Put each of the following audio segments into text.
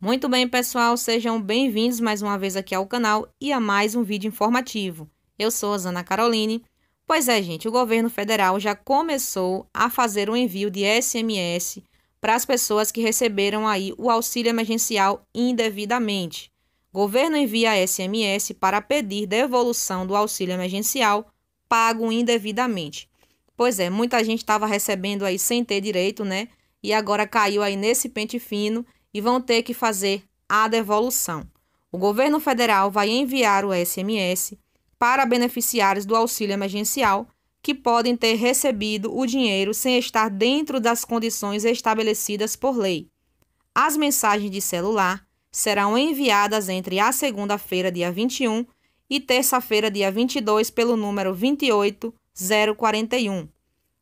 Muito bem, pessoal, sejam bem-vindos mais uma vez aqui ao canal e a mais um vídeo informativo. Eu sou a Zana Caroline. Pois é, gente, o governo federal já começou a fazer o um envio de SMS para as pessoas que receberam aí o auxílio emergencial indevidamente. Governo envia SMS para pedir devolução do auxílio emergencial pago indevidamente. Pois é, muita gente estava recebendo aí sem ter direito, né? E agora caiu aí nesse pente fino e vão ter que fazer a devolução. O governo federal vai enviar o SMS para beneficiários do auxílio emergencial que podem ter recebido o dinheiro sem estar dentro das condições estabelecidas por lei. As mensagens de celular serão enviadas entre a segunda-feira, dia 21, e terça-feira, dia 22, pelo número 28 041.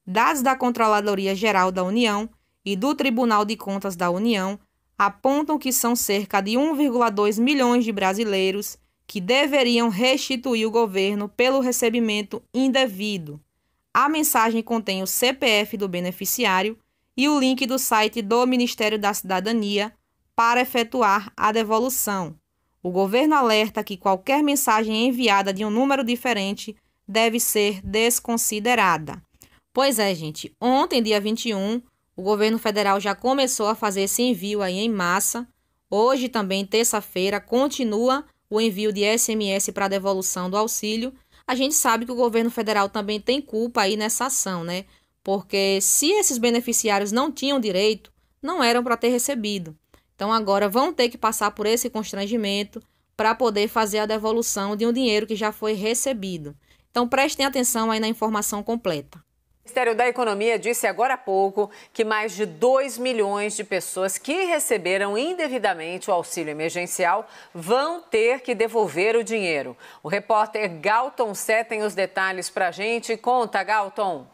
Dados da Controladoria Geral da União e do Tribunal de Contas da União apontam que são cerca de 1,2 milhões de brasileiros que deveriam restituir o governo pelo recebimento indevido. A mensagem contém o CPF do beneficiário e o link do site do Ministério da Cidadania para efetuar a devolução. O governo alerta que qualquer mensagem enviada de um número diferente deve ser desconsiderada. Pois é, gente, ontem, dia 21, o governo federal já começou a fazer esse envio aí em massa. Hoje também, terça-feira, continua o envio de SMS para devolução do auxílio. A gente sabe que o governo federal também tem culpa aí nessa ação, né? Porque se esses beneficiários não tinham direito, não eram para ter recebido. Então agora vão ter que passar por esse constrangimento para poder fazer a devolução de um dinheiro que já foi recebido. Então prestem atenção aí na informação completa. O Ministério da Economia disse agora há pouco que mais de 2 milhões de pessoas que receberam indevidamente o auxílio emergencial vão ter que devolver o dinheiro. O repórter Galton Sé tem os detalhes para a gente. Conta, Galton.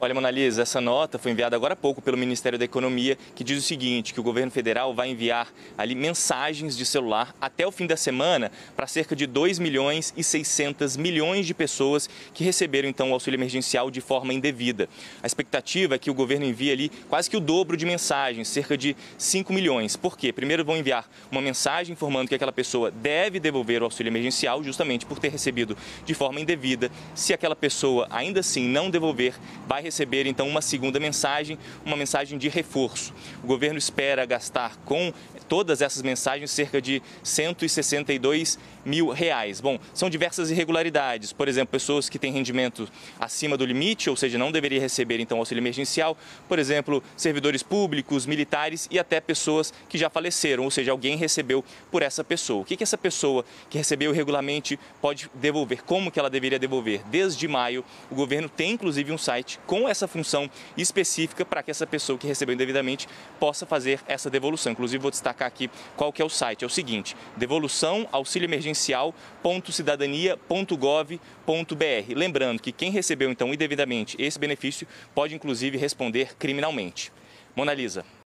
Olha, Monalisa, essa nota foi enviada agora há pouco pelo Ministério da Economia, que diz o seguinte, que o governo federal vai enviar ali mensagens de celular até o fim da semana para cerca de 2 milhões e 600 milhões de pessoas que receberam então o auxílio emergencial de forma indevida. A expectativa é que o governo envie ali quase que o dobro de mensagens, cerca de 5 milhões. Por quê? Primeiro vão enviar uma mensagem informando que aquela pessoa deve devolver o auxílio emergencial justamente por ter recebido de forma indevida. Se aquela pessoa ainda assim não devolver, vai receber receber então uma segunda mensagem, uma mensagem de reforço. O governo espera gastar com todas essas mensagens cerca de 162 mil reais. Bom, são diversas irregularidades, por exemplo, pessoas que têm rendimento acima do limite, ou seja, não deveria receber então auxílio emergencial, por exemplo, servidores públicos, militares e até pessoas que já faleceram, ou seja, alguém recebeu por essa pessoa. O que, que essa pessoa que recebeu irregularmente pode devolver? Como que ela deveria devolver? Desde maio, o governo tem inclusive um site com com essa função específica para que essa pessoa que recebeu indevidamente possa fazer essa devolução. Inclusive, vou destacar aqui qual que é o site. É o seguinte, devolução auxílio emergencial.cidadania.gov.br. Lembrando que quem recebeu, então, indevidamente esse benefício pode, inclusive, responder criminalmente. Mona Lisa.